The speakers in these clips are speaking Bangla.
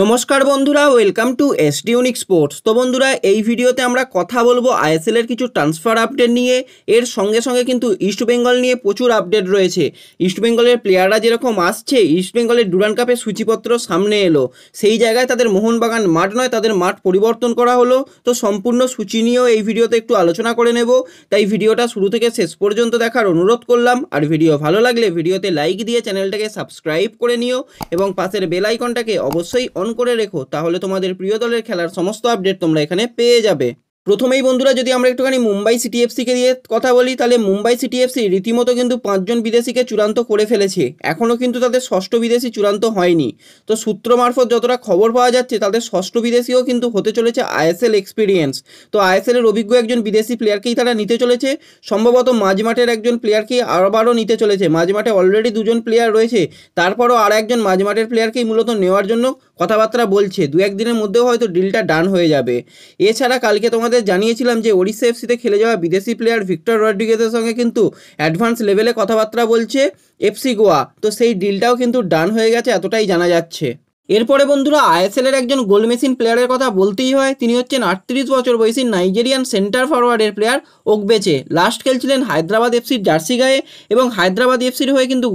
নমস্কার বন্ধুরা welcome to S unique sports তো বন্ধুরা এই ভিডিওতে আমরা কথা বলবো এর কিছু ট্রান্সফার আপডেট নিয়ে এর সঙ্গে সঙ্গে কিন্তু ইস্টবেঙ্গল নিয়ে প্রচুর আপডেট রয়েছে ইস্টবেঙ্গলের প্লেয়াররা যেরকম আসছে ইস্টবেঙ্গলের ডুরান কাপের সূচিপত্র সামনে এলো সেই জায়গায় তাদের মোহনবাগান মাঠ নয় তাদের মাঠ পরিবর্তন করা হলো তো সম্পূর্ণ সূচি নিয়েও এই ভিডিওতে একটু আলোচনা করে নেব তাই ভিডিওটা শুরু থেকে শেষ পর্যন্ত দেখার অনুরোধ করলাম আর ভিডিও ভালো লাগলে ভিডিওতে লাইক দিয়ে চ্যানেলটাকে সাবস্ক্রাইব করে নিও এবং পাশের বেল আইকনটাকে অবশ্যই অন অন করে রেখো তাহলে তোমাদের প্রিয় দলের খেলার সমস্ত আপডেট তোমরা এখানে পেয়ে যাবে প্রথমেই বন্ধুরা যদি আমরা একটুখানি মুম্বাই সিটি এফসিকে দিয়ে কথা বলি তাহলে মুম্বাই সিটি এফসি রীতিমতো কিন্তু পাঁচজন বিদেশিকে চূড়ান্ত করে ফেলেছে এখনও কিন্তু তাদের ষষ্ঠ বিদেশি চূড়ান্ত হয়নি তো সূত্র মারফত যতটা খবর পাওয়া যাচ্ছে তাদের ষষ্ঠ বিদেশিও কিন্তু হতে চলেছে আইএসএল এক্সপিরিয়েন্স তো আইএসএলের অভিজ্ঞ একজন বিদেশি প্লেয়ারকেই তারা নিতে চলেছে সম্ভবত মাঝমাঠের একজন প্লেয়ারকেই আরবারও নিতে চলেছে মাঝমাঠে অলরেডি দুজন প্লেয়ার রয়েছে তারপরও আর একজন মাঝমাঠের প্লেয়ারকেই মূলত নেওয়ার জন্য কথাবার্তা বলছে দু একদিনের মধ্যেও হয়তো ডিলটা ডান হয়ে যাবে এছাড়া কালকে তোমাদের জানিয়েছিলাম যে ওড়িশা এফসিতে খেলে যাওয়া বিদেশি প্লেয়ার ভিক্টর রড্রিগেজের সঙ্গে কিন্তু অ্যাডভান্স লেভেলে কথাবার্তা বলছে এফসি গোয়া তো সেই ডিলটাও কিন্তু ডান হয়ে গেছে এতটাই জানা যাচ্ছে এরপরে বন্ধুরা আইএসএলের একজন গোল মেশিন প্লেয়ারের কথা বলতেই হয় তিনি হচ্ছেন আটত্রিশ বছর বয়সী নাইজেরিয়ান সেন্টার ফরওয়ার্ডের প্লেয়ার ওকবেচে লাস্ট খেলছিলেন হায়দ্রাবাদ এফসির জার্সি গায়ে এবং হায়দ্রাবাদ এফসির হয়ে কিন্তু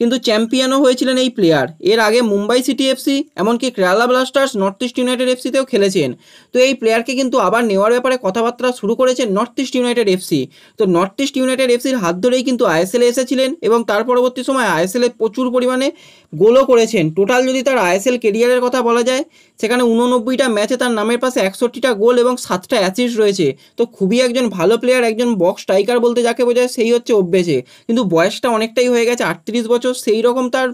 কিন্তু চ্যাম্পিয়নও হয়েছিলেন এই প্লেয়ার এর আগে মুম্বাই সিটি এফসি এমনকি Kerala Blasters North East United এফসিতেও খেলেছেন তো এই প্লেয়ারকে কিন্তু আবার নেওয়ার ব্যাপারে কথাবার্তা শুরু করেছে নর্থ ইস্ট ইউনাইটেড এফসি তো নর্থ ইস্ট ইউনাইটেড এফসির হাত ধরেই কিন্তু আইএসএলে এসেছিলেন এবং তার পরবর্তী সময় আইএসএলে প্রচুর পরিমাণে গোলও করেছেন টোটাল যদি তার আইএসএল আইপিএল কেরিয়ারের কথা বলা যায় সেখানে উননব্বইটা ম্যাচে তার নামের পাশে একষট্টিটা গোল এবং সাতটা অ্যাসিস রয়েছে তো খুবই একজন ভালো প্লেয়ার একজন বক্স স্ট্রাইকার বলতে যাকে বোঝায় সেই হচ্ছে অভ্যেসে কিন্তু বয়সটা অনেকটাই হয়ে গেছে আটত্রিশ বছর সেই রকম তার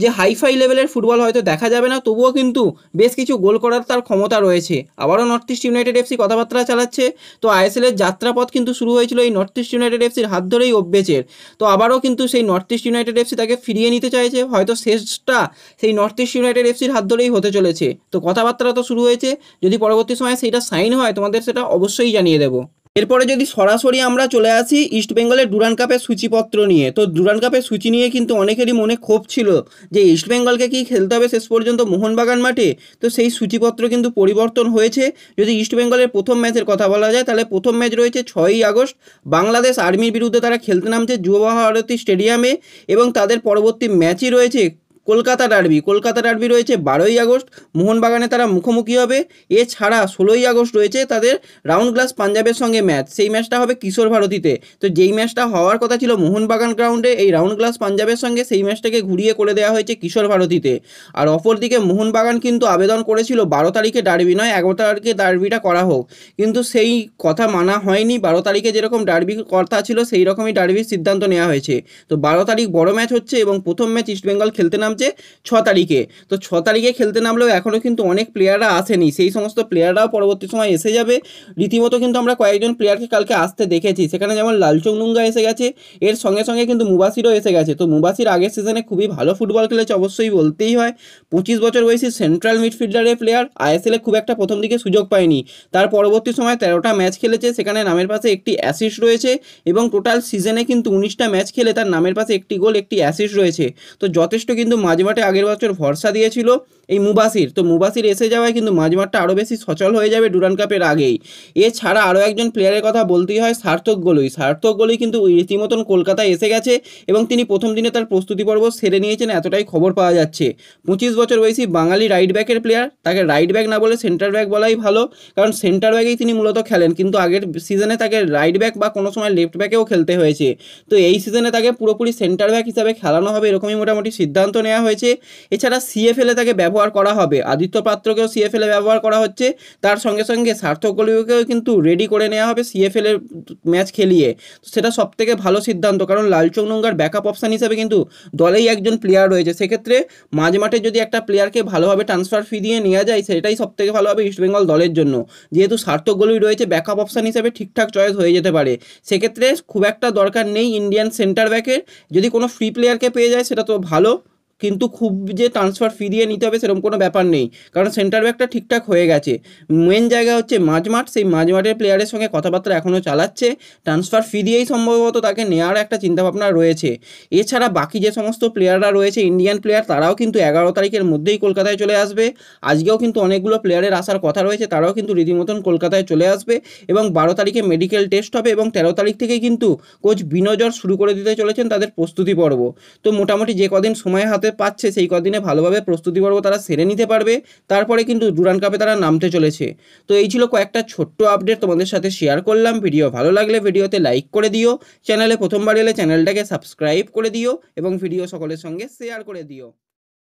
যে হাইফাই লেভেলের ফুটবল হয়তো দেখা যাবে না তবুও কিন্তু বেশ কিছু গোল করার তার ক্ষমতা রয়েছে আবারও নর্থ ইস্ট ইউনাইটেড এফসি কথাবার্তা চালাচ্ছে তো আইএসএলের যাত্রাপথ কিন্তু শুরু হয়েছিল এই নর্থ ইস্ট ইউনাইটেড এফসির হাত ধরেই অভ্যেসের তো আবারও কিন্তু সেই নর্থ ইস্ট ইউনাইটেড এফসি তাকে ফিরিয়ে নিতে চাইছে হয়তো শেষটা সেই নর্থ ইস্ট ইউনাইটেড এফসি কর্মসূচির হাত ধরেই হতে চলেছে তো কথাবার্তা তো শুরু হয়েছে যদি পরবর্তী সময় সেটা সাইন হয় তোমাদের সেটা অবশ্যই জানিয়ে দেবো এরপরে যদি সরাসরি আমরা চলে আসি ইস্ট বেঙ্গলের ডুরান কাপের সূচিপত্র নিয়ে তো ডুরান কাপের সূচি নিয়ে কিন্তু অনেকেরই মনে ক্ষোভ ছিল যে ইস্ট বেঙ্গলকে কি খেলতে হবে শেষ পর্যন্ত মোহনবাগান মাঠে তো সেই সূচিপত্র কিন্তু পরিবর্তন হয়েছে যদি ইস্ট বেঙ্গলের প্রথম ম্যাচের কথা বলা যায় তাহলে প্রথম ম্যাচ রয়েছে ছয়ই আগস্ট বাংলাদেশ আর্মির বিরুদ্ধে তারা খেলতে নামছে যুব ভারতী স্টেডিয়ামে এবং তাদের পরবর্তী ম্যাচই রয়েছে কলকাতা ডার্বি কলকাতা ডার্বি রয়েছে বারোই আগস্ট মোহনবাগানে তারা মুখোমুখি হবে এছাড়া ষোলোই আগস্ট রয়েছে তাদের রাউন্ড গ্লাস পাঞ্জাবের সঙ্গে ম্যাচ সেই ম্যাচটা হবে কিশোর ভারতীতে তো যেই ম্যাচটা হওয়ার কথা ছিল মোহনবাগান গ্রাউন্ডে এই রাউন্ড গ্লাস পাঞ্জাবের সঙ্গে সেই ম্যাচটাকে ঘুরিয়ে করে দেওয়া হয়েছে কিশোর ভারতীতে আর অপরদিকে মোহনবাগান কিন্তু আবেদন করেছিল বারো তারিখে ডার্বি নয় এগারো তারিখে ডার্বিটা করা হোক কিন্তু সেই কথা মানা হয়নি বারো তারিখে যেরকম ডার্বি কথা ছিল সেই রকমই ডার্বির সিদ্ধান্ত নেওয়া হয়েছে তো বারো তারিখ বড় ম্যাচ হচ্ছে এবং প্রথম ম্যাচ ইস্টবেঙ্গল খেলতে নাম হচ্ছে ছ তারিখে তো ছ তারিখে খেলতে নামলেও এখনও কিন্তু অনেক প্লেয়াররা আসেনি সেই সমস্ত প্লেয়াররাও পরবর্তী সময় এসে যাবে রীতিমতো কিন্তু আমরা কয়েকজন প্লেয়ারকে কালকে আসতে দেখেছি সেখানে যেমন লালচং নুঙ্গা এসে গেছে এর সঙ্গে সঙ্গে কিন্তু মুবাসিরও এসে গেছে তো মুবাসির আগের সিজনে খুবই ভালো ফুটবল খেলেছে অবশ্যই বলতেই হয় পঁচিশ বছর বয়সী সেন্ট্রাল মিডফিল্ডারের প্লেয়ার আইএসএলে খুব একটা প্রথম দিকে সুযোগ পায়নি তার পরবর্তী সময় তেরোটা ম্যাচ খেলেছে সেখানে নামের পাশে একটি অ্যাসিস রয়েছে এবং টোটাল সিজনে কিন্তু উনিশটা ম্যাচ খেলে তার নামের পাশে একটি গোল একটি অ্যাসিস রয়েছে তো যথেষ্ট কিন্তু মাঝমাঠে আগের বছর ভরসা দিয়েছিল এই মুবাসির তো মুবাসির এসে যাওয়ায় কিন্তু মাঝমাঠটা আরও বেশি সচল হয়ে যাবে ডুরান কাপের আগেই এছাড়া আরও একজন প্লেয়ারের কথা বলতেই হয় সার্থক গোলই সার্থক গোলই কিন্তু রীতিমতন কলকাতায় এসে গেছে এবং তিনি প্রথম দিনে তার প্রস্তুতি পর্ব সেরে নিয়েছেন এতটাই খবর পাওয়া যাচ্ছে পঁচিশ বছর বয়সী বাঙালি রাইট ব্যাকের প্লেয়ার তাকে রাইট ব্যাক না বলে সেন্টার ব্যাক বলাই ভালো কারণ সেন্টার ব্যাকেই তিনি মূলত খেলেন কিন্তু আগের সিজনে তাকে রাইট ব্যাক বা কোনো সময় লেফট ব্যাকেও খেলতে হয়েছে তো এই সিজনে তাকে পুরোপুরি সেন্টার ব্যাক হিসাবে খেলানো হবে এরকমই মোটামুটি সিদ্ধান্ত নেওয়া হয়েছে এছাড়া সিএফএলে তাকে ব্যবহার ব্যবহার করা হবে আদিত্য পাত্রকেও সিএফএলে ব্যবহার করা হচ্ছে তার সঙ্গে সঙ্গে সার্থক গলিকেও কিন্তু রেডি করে নেওয়া হবে সিএফএলের ম্যাচ খেলিয়ে তো সেটা সবথেকে ভালো সিদ্ধান্ত কারণ লালচং নুঙ্গার ব্যাকআপ অপশান হিসেবে কিন্তু দলেই একজন প্লেয়ার রয়েছে সেক্ষেত্রে মাঝ মাঠে যদি একটা প্লেয়ারকে ভালোভাবে ট্রান্সফার ফি দিয়ে নেওয়া যায় সেটাই সবথেকে ভালো হবে ইস্টবেঙ্গল দলের জন্য যেহেতু সার্থক গলুই রয়েছে ব্যাকআপ অপশান হিসেবে ঠিকঠাক চয়েস হয়ে যেতে পারে সেক্ষেত্রে খুব একটা দরকার নেই ইন্ডিয়ান সেন্টার ব্যাকের যদি কোনো ফ্রি প্লেয়ারকে পেয়ে যায় সেটা তো ভালো কিন্তু খুব যে ট্রান্সফার ফি দিয়ে নিতে হবে সেরকম কোনো ব্যাপার নেই কারণ সেন্টার ব্যাকটা ঠিকঠাক হয়ে গেছে মেন জায়গা হচ্ছে মাঝমাঠ সেই মাঝমাঠের প্লেয়ারের সঙ্গে কথাবার্তা এখনও চালাচ্ছে ট্রান্সফার ফি দিয়েই সম্ভবত তাকে নেওয়ার একটা চিন্তাভাবনা রয়েছে এছাড়া বাকি যে সমস্ত প্লেয়াররা রয়েছে ইন্ডিয়ান প্লেয়ার তারাও কিন্তু এগারো তারিখের মধ্যেই কলকাতায় চলে আসবে আজকেও কিন্তু অনেকগুলো প্লেয়ারের আসার কথা রয়েছে তারাও কিন্তু রীতিমতন কলকাতায় চলে আসবে এবং বারো তারিখে মেডিকেল টেস্ট হবে এবং তেরো তারিখ থেকে কিন্তু কোচ বিনোজর শুরু করে দিতে চলেছেন তাদের প্রস্তুতি পর্ব তো মোটামুটি যে কদিন সময় হাতে করতে পারছে সেই কদিনে ভালোভাবে প্রস্তুতি পর্ব তারা সেরে নিতে পারবে তারপরে কিন্তু ডুরান কাপে তারা নামতে চলেছে তো এই ছিল কয়েকটা ছোট্ট আপডেট তোমাদের সাথে শেয়ার করলাম ভিডিও ভালো লাগলে ভিডিওতে লাইক করে দিও চ্যানেলে প্রথমবার এলে চ্যানেলটাকে সাবস্ক্রাইব করে দিও এবং ভিডিও সকলের সঙ্গে শেয়ার করে দিও